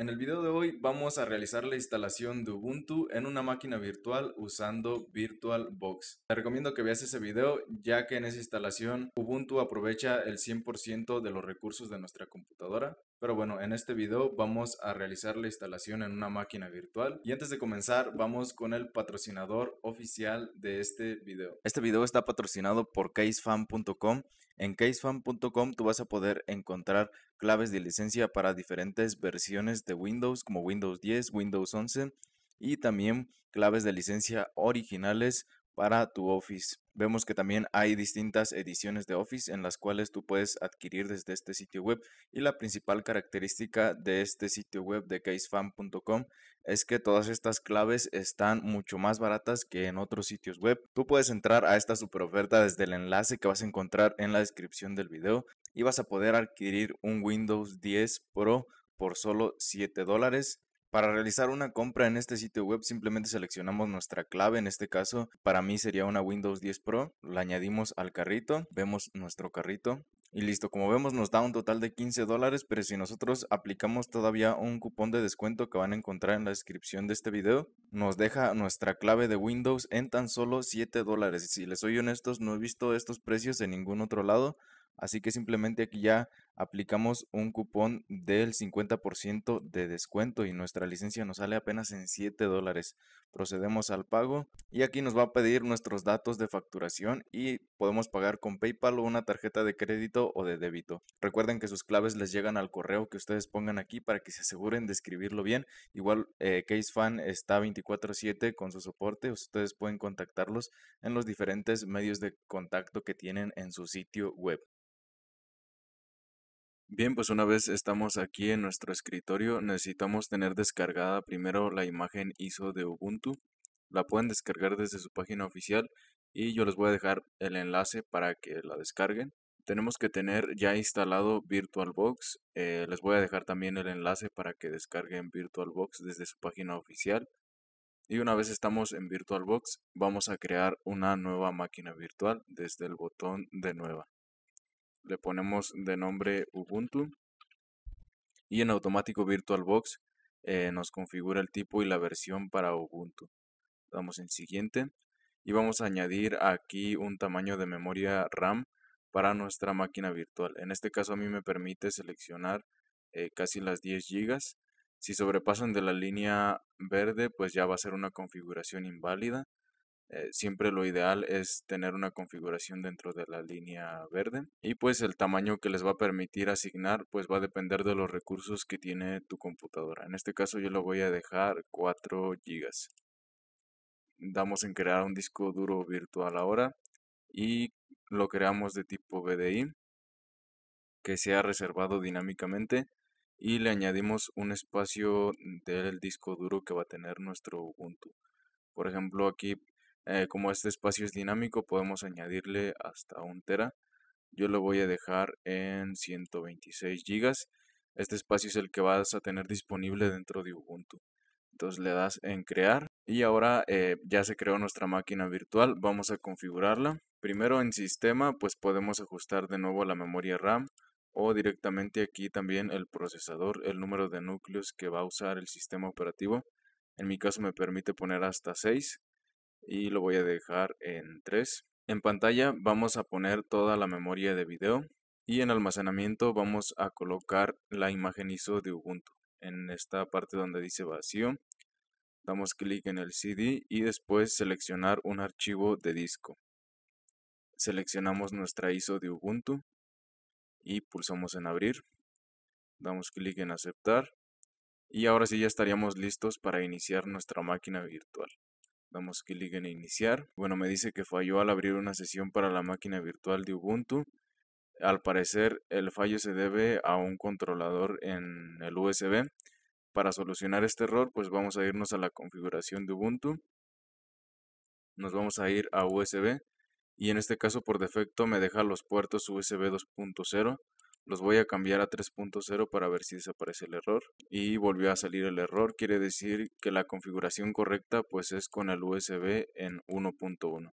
En el video de hoy vamos a realizar la instalación de Ubuntu en una máquina virtual usando VirtualBox. Te recomiendo que veas ese video ya que en esa instalación Ubuntu aprovecha el 100% de los recursos de nuestra computadora pero bueno, en este video vamos a realizar la instalación en una máquina virtual. Y antes de comenzar, vamos con el patrocinador oficial de este video. Este video está patrocinado por casefan.com. En casefan.com tú vas a poder encontrar claves de licencia para diferentes versiones de Windows, como Windows 10, Windows 11, y también claves de licencia originales para tu Office. Vemos que también hay distintas ediciones de Office en las cuales tú puedes adquirir desde este sitio web y la principal característica de este sitio web de casefan.com es que todas estas claves están mucho más baratas que en otros sitios web. Tú puedes entrar a esta super oferta desde el enlace que vas a encontrar en la descripción del video y vas a poder adquirir un Windows 10 Pro por solo 7 dólares para realizar una compra en este sitio web simplemente seleccionamos nuestra clave, en este caso para mí sería una Windows 10 Pro, la añadimos al carrito, vemos nuestro carrito, y listo, como vemos nos da un total de 15 dólares, pero si nosotros aplicamos todavía un cupón de descuento que van a encontrar en la descripción de este video, nos deja nuestra clave de Windows en tan solo 7 dólares. Si les soy honestos, no he visto estos precios en ningún otro lado, así que simplemente aquí ya aplicamos un cupón del 50% de descuento y nuestra licencia nos sale apenas en 7 dólares. Procedemos al pago y aquí nos va a pedir nuestros datos de facturación y podemos pagar con PayPal o una tarjeta de crédito o de débito. Recuerden que sus claves les llegan al correo que ustedes pongan aquí para que se aseguren de escribirlo bien. Igual eh, CaseFan está 24/7 con su soporte, ustedes pueden contactarlos en los diferentes medios de contacto que tienen en su sitio web. Bien, pues una vez estamos aquí en nuestro escritorio, necesitamos tener descargada primero la imagen ISO de Ubuntu. La pueden descargar desde su página oficial y yo les voy a dejar el enlace para que la descarguen. Tenemos que tener ya instalado VirtualBox. Eh, les voy a dejar también el enlace para que descarguen VirtualBox desde su página oficial. Y una vez estamos en VirtualBox, vamos a crear una nueva máquina virtual desde el botón de nueva le ponemos de nombre Ubuntu y en automático VirtualBox eh, nos configura el tipo y la versión para Ubuntu. Damos en siguiente y vamos a añadir aquí un tamaño de memoria RAM para nuestra máquina virtual. En este caso a mí me permite seleccionar eh, casi las 10 GB. Si sobrepasan de la línea verde, pues ya va a ser una configuración inválida. Eh, siempre lo ideal es tener una configuración dentro de la línea verde y pues el tamaño que les va a permitir asignar pues va a depender de los recursos que tiene tu computadora. En este caso yo lo voy a dejar 4 gigas Damos en crear un disco duro virtual ahora y lo creamos de tipo VDI. que sea reservado dinámicamente y le añadimos un espacio del disco duro que va a tener nuestro Ubuntu. Por ejemplo, aquí eh, como este espacio es dinámico, podemos añadirle hasta un tera. Yo lo voy a dejar en 126 gigas. Este espacio es el que vas a tener disponible dentro de Ubuntu. Entonces le das en crear y ahora eh, ya se creó nuestra máquina virtual. Vamos a configurarla. Primero en sistema pues podemos ajustar de nuevo la memoria RAM o directamente aquí también el procesador, el número de núcleos que va a usar el sistema operativo. En mi caso me permite poner hasta 6 y lo voy a dejar en 3. En pantalla vamos a poner toda la memoria de video y en almacenamiento vamos a colocar la imagen ISO de Ubuntu. En esta parte donde dice vacío, damos clic en el CD y después seleccionar un archivo de disco. Seleccionamos nuestra ISO de Ubuntu y pulsamos en abrir. Damos clic en aceptar y ahora sí ya estaríamos listos para iniciar nuestra máquina virtual. Damos clic en iniciar. Bueno, me dice que falló al abrir una sesión para la máquina virtual de Ubuntu. Al parecer el fallo se debe a un controlador en el USB. Para solucionar este error, pues vamos a irnos a la configuración de Ubuntu. Nos vamos a ir a USB y en este caso por defecto me deja los puertos USB 2.0 los voy a cambiar a 3.0 para ver si desaparece el error y volvió a salir el error quiere decir que la configuración correcta pues es con el USB en 1.1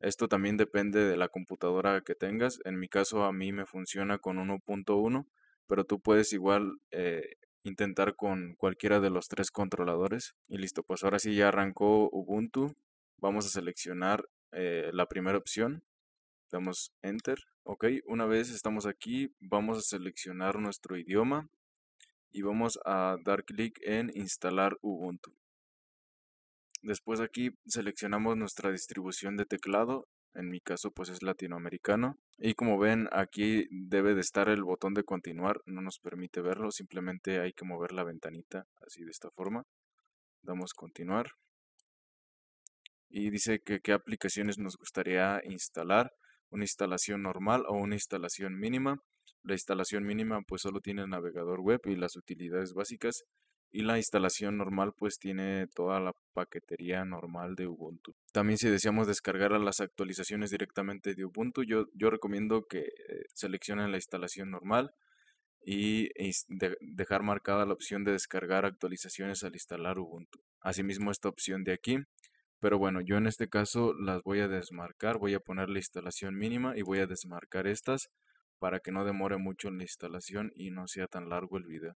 esto también depende de la computadora que tengas en mi caso a mí me funciona con 1.1 pero tú puedes igual eh, intentar con cualquiera de los tres controladores y listo pues ahora sí ya arrancó Ubuntu vamos a seleccionar eh, la primera opción damos enter Ok, una vez estamos aquí, vamos a seleccionar nuestro idioma y vamos a dar clic en instalar Ubuntu. Después aquí seleccionamos nuestra distribución de teclado, en mi caso pues es latinoamericano. Y como ven aquí debe de estar el botón de continuar, no nos permite verlo, simplemente hay que mover la ventanita así de esta forma. Damos continuar. Y dice que qué aplicaciones nos gustaría instalar una instalación normal o una instalación mínima. La instalación mínima pues solo tiene el navegador web y las utilidades básicas y la instalación normal pues tiene toda la paquetería normal de Ubuntu. También si deseamos descargar las actualizaciones directamente de Ubuntu, yo, yo recomiendo que eh, seleccionen la instalación normal y dejar marcada la opción de descargar actualizaciones al instalar Ubuntu. Asimismo esta opción de aquí pero bueno, yo en este caso las voy a desmarcar, voy a poner la instalación mínima y voy a desmarcar estas para que no demore mucho en la instalación y no sea tan largo el video.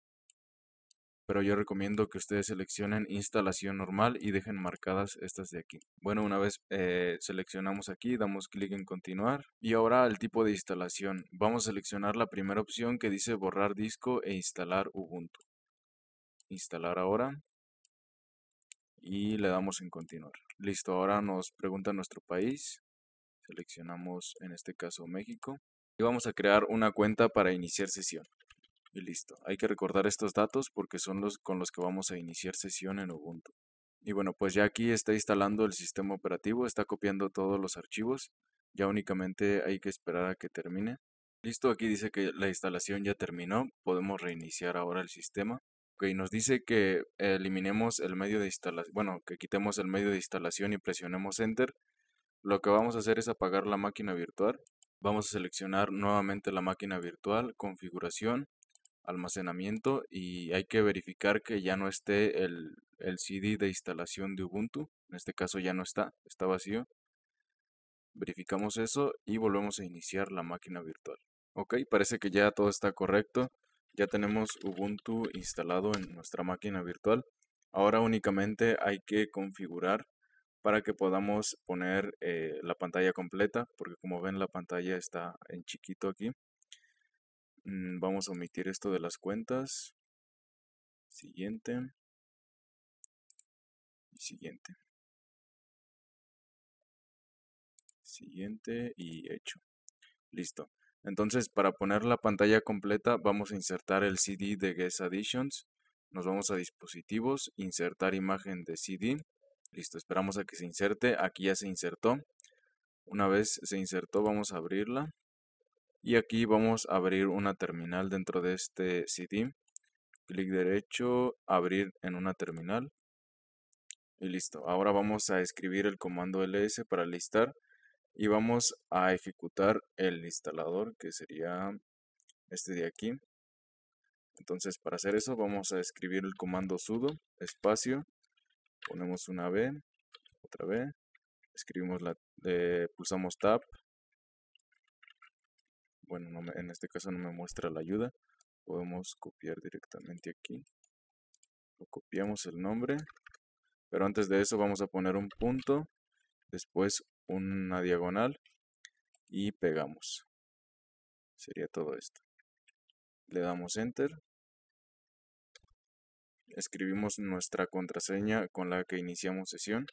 Pero yo recomiendo que ustedes seleccionen instalación normal y dejen marcadas estas de aquí. Bueno, una vez eh, seleccionamos aquí, damos clic en continuar. Y ahora el tipo de instalación. Vamos a seleccionar la primera opción que dice borrar disco e instalar Ubuntu. Instalar ahora y le damos en continuar. Listo, ahora nos pregunta nuestro país. Seleccionamos en este caso México y vamos a crear una cuenta para iniciar sesión. Y listo, hay que recordar estos datos porque son los con los que vamos a iniciar sesión en Ubuntu. Y bueno, pues ya aquí está instalando el sistema operativo, está copiando todos los archivos. Ya únicamente hay que esperar a que termine. Listo, aquí dice que la instalación ya terminó. Podemos reiniciar ahora el sistema. Ok, nos dice que eliminemos el medio de instalación, bueno, que quitemos el medio de instalación y presionemos Enter. Lo que vamos a hacer es apagar la máquina virtual. Vamos a seleccionar nuevamente la máquina virtual, configuración, almacenamiento y hay que verificar que ya no esté el, el CD de instalación de Ubuntu. En este caso ya no está, está vacío. Verificamos eso y volvemos a iniciar la máquina virtual. Ok, parece que ya todo está correcto. Ya tenemos Ubuntu instalado en nuestra máquina virtual. Ahora únicamente hay que configurar para que podamos poner eh, la pantalla completa, porque como ven la pantalla está en chiquito aquí. Mm, vamos a omitir esto de las cuentas. Siguiente. siguiente. Siguiente y hecho. Listo. Entonces, para poner la pantalla completa, vamos a insertar el CD de Guest Additions. Nos vamos a dispositivos, insertar imagen de CD. Listo, esperamos a que se inserte. Aquí ya se insertó. Una vez se insertó, vamos a abrirla. Y aquí vamos a abrir una terminal dentro de este CD. Clic derecho, abrir en una terminal. Y listo. Ahora vamos a escribir el comando ls para listar y vamos a ejecutar el instalador que sería este de aquí entonces para hacer eso vamos a escribir el comando sudo espacio ponemos una b otra b escribimos la eh, pulsamos tab bueno en este caso no me muestra la ayuda podemos copiar directamente aquí copiamos el nombre pero antes de eso vamos a poner un punto después una diagonal y pegamos. Sería todo esto. Le damos enter. Escribimos nuestra contraseña con la que iniciamos sesión.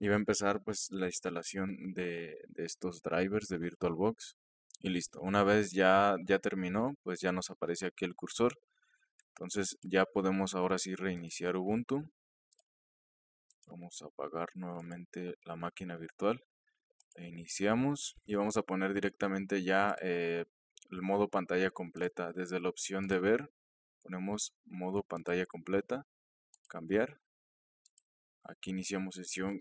Y va a empezar pues la instalación de, estos drivers de VirtualBox. Y listo. Una vez ya, ya terminó, pues ya nos aparece aquí el cursor. Entonces ya podemos ahora sí reiniciar Ubuntu vamos a apagar nuevamente la máquina virtual iniciamos y vamos a poner directamente ya eh, el modo pantalla completa desde la opción de ver ponemos modo pantalla completa cambiar aquí iniciamos sesión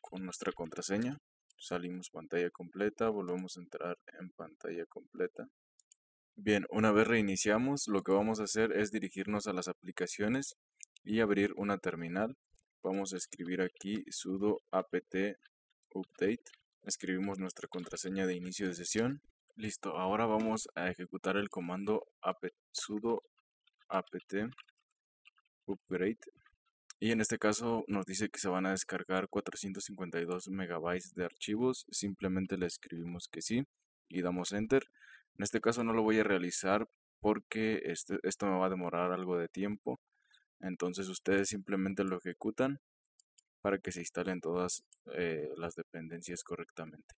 con nuestra contraseña salimos pantalla completa volvemos a entrar en pantalla completa bien una vez reiniciamos lo que vamos a hacer es dirigirnos a las aplicaciones y abrir una terminal vamos a escribir aquí sudo apt update. Escribimos nuestra contraseña de inicio de sesión. Listo, ahora vamos a ejecutar el comando sudo apt upgrade. Y en este caso nos dice que se van a descargar 452 megabytes de archivos. Simplemente le escribimos que sí y damos enter. En este caso no lo voy a realizar porque este, esto me va a demorar algo de tiempo. Entonces ustedes simplemente lo ejecutan para que se instalen todas eh, las dependencias correctamente.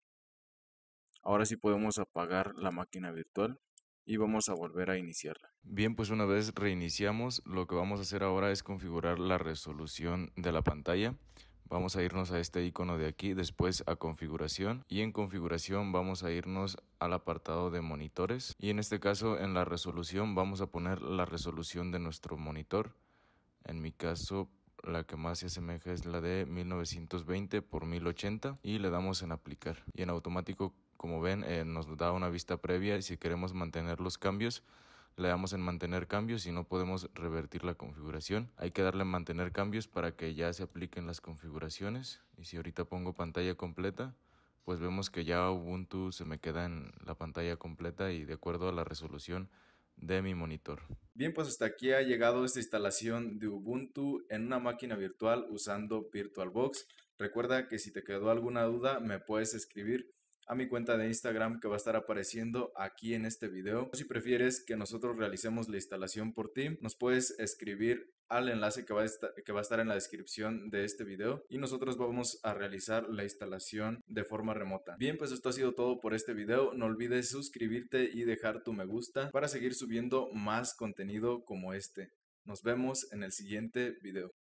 Ahora sí podemos apagar la máquina virtual y vamos a volver a iniciarla. Bien, pues una vez reiniciamos, lo que vamos a hacer ahora es configurar la resolución de la pantalla. Vamos a irnos a este icono de aquí, después a configuración y en configuración vamos a irnos al apartado de monitores y en este caso en la resolución vamos a poner la resolución de nuestro monitor. En mi caso, la que más se asemeja es la de 1920 por 1080 y le damos en aplicar. Y en automático, como ven, eh, nos da una vista previa y si queremos mantener los cambios, le damos en mantener cambios y no podemos revertir la configuración. Hay que darle en mantener cambios para que ya se apliquen las configuraciones. Y si ahorita pongo pantalla completa, pues vemos que ya Ubuntu se me queda en la pantalla completa y de acuerdo a la resolución de mi monitor. Bien, pues hasta aquí ha llegado esta instalación de Ubuntu en una máquina virtual usando VirtualBox. Recuerda que si te quedó alguna duda me puedes escribir a mi cuenta de Instagram que va a estar apareciendo aquí en este video. O Si prefieres que nosotros realicemos la instalación por ti, nos puedes escribir al enlace que va, a estar, que va a estar en la descripción de este video y nosotros vamos a realizar la instalación de forma remota. Bien, pues esto ha sido todo por este video. No olvides suscribirte y dejar tu me gusta para seguir subiendo más contenido como este. Nos vemos en el siguiente video.